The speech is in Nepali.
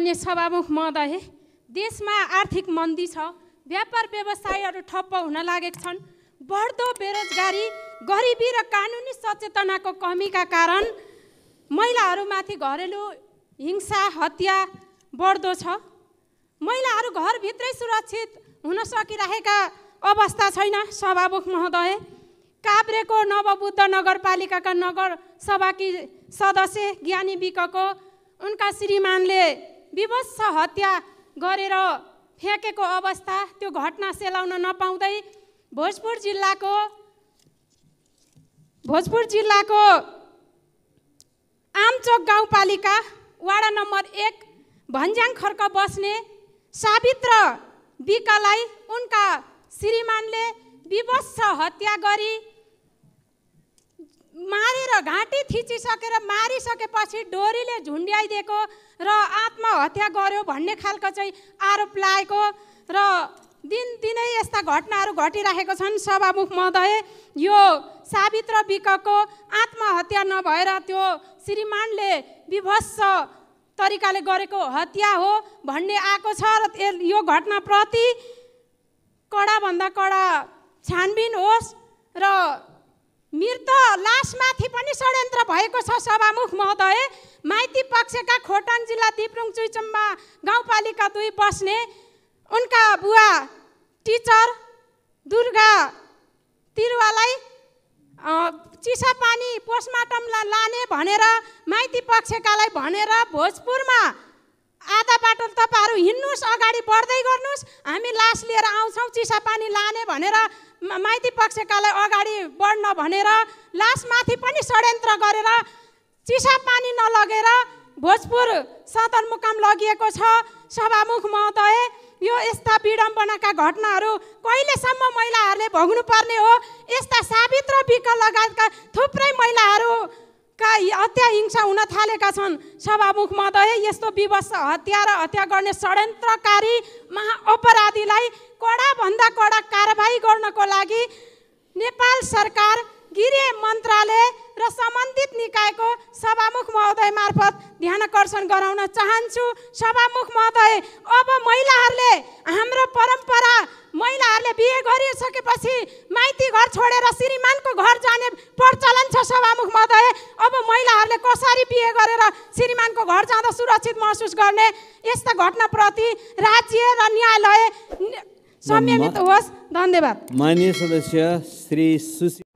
मान्य सभामुख महोदय देशमा आर्थिक मन्दी छ व्यापार व्यवसायहरू ठप्प हुन लागेका छन् बढ्दो बेरोजगारी गरिबी र कानुनी सचेतनाको कमीका कारण महिलाहरूमाथि घरेलु हिंसा हत्या बढ्दो छ महिलाहरू घरभित्रै सुरक्षित हुन सकिरहेका अवस्था छैन सभामुख महोदय काभ्रेको नवबुद्ध नगरपालिकाका नगर सभाकी सदस्य ज्ञानी विकको उनका श्रीमानले विवश हत्या गरेर फ्याँकेको अवस्था त्यो घटना सेलाउन नपाउँदै भोजपुर जिल्लाको भोजपुर जिल्लाको आमचोक गाउँपालिका वाडा नम्बर एक भन्ज्याङ खर्क बस्ने सावित्र बिकालाई उनका श्रीमानले विवश हत्या गरी मारेर घाँटी थिचिसकेर मारिसकेपछि डोरीले झुन्ड्याइदिएको र आत्महत्या गर्यो भन्ने खालको चाहिँ आरोप लागेको र दिनदिनै यस्ता घटनाहरू घटिरहेको छन् सभामुख महोदय यो सावित्र विकको आत्महत्या नभएर त्यो श्रीमानले विभत्स तरिकाले गरेको हत्या हो भन्ने आएको छ र यो घटनाप्रति कडाभन्दा कडा छानबिन होस् र मृत यसमाथि पनि षड्यन्त्र भएको छ सभामुख महोदय माइती पक्षका खोटाङ जिल्ला दिप्रुङ चुइचम्बा गाउँपालिका दुई बस्ने उनका बुवा टिचर दुर्गा तिरुवालाई चिसा पानी पोस्टमार्टमलाई लाने भनेर माइती पक्षकालाई भनेर भोजपुरमा आधा बाटो तपाईँहरू हिँड्नुहोस् अगाडि बढ्दै गर्नुहोस् हामी लास लिएर आउँछौँ चिसापानी लाने भनेर माइती पक्षकालाई अगाडि बढ्न भनेर लासमाथि पनि षड्यन्त्र गरेर चिसा पानी नलगेर भोजपुर सदरमुकाम लगिएको छ सभामुख महोदय यो यस्ता विडम्बनाका घटनाहरू कहिलेसम्म महिलाहरूले भोग्नुपर्ने हो यस्ता साबित र विक लगायतका थुप्रै महिलाहरू का हत्या हिंसा हुन थालेका छन् सभामुख महोदय यस्तो विवश हत्या र हत्या गर्ने षड्यन्त्रकारी महाअपराधीलाई कडाभन्दा कडा कारवाही गर्नको लागि नेपाल सरकार गृह मन्त्रालय र सम्बन्धित निकायको सभामुख महोदय मार्फत ध्यानकर्षण गराउन चाहन्छु सभामुख महोदय अब महिलाहरूले हाम्रो परम्परा मैले बिहे गरिसकेपछि माइती घर छोडेर श्रीमानको घर जाने प्रचलन छ सभामुख महोदय अब महिलाहरूले कसरी बिहे गरेर श्रीमानको घर जाँदा सुरक्षित महसुस गर्ने यस्ता घटनाप्रति राज्य र न्यायालय संयमित होस् धन्यवाद मान्य सदस्य श्री सुशी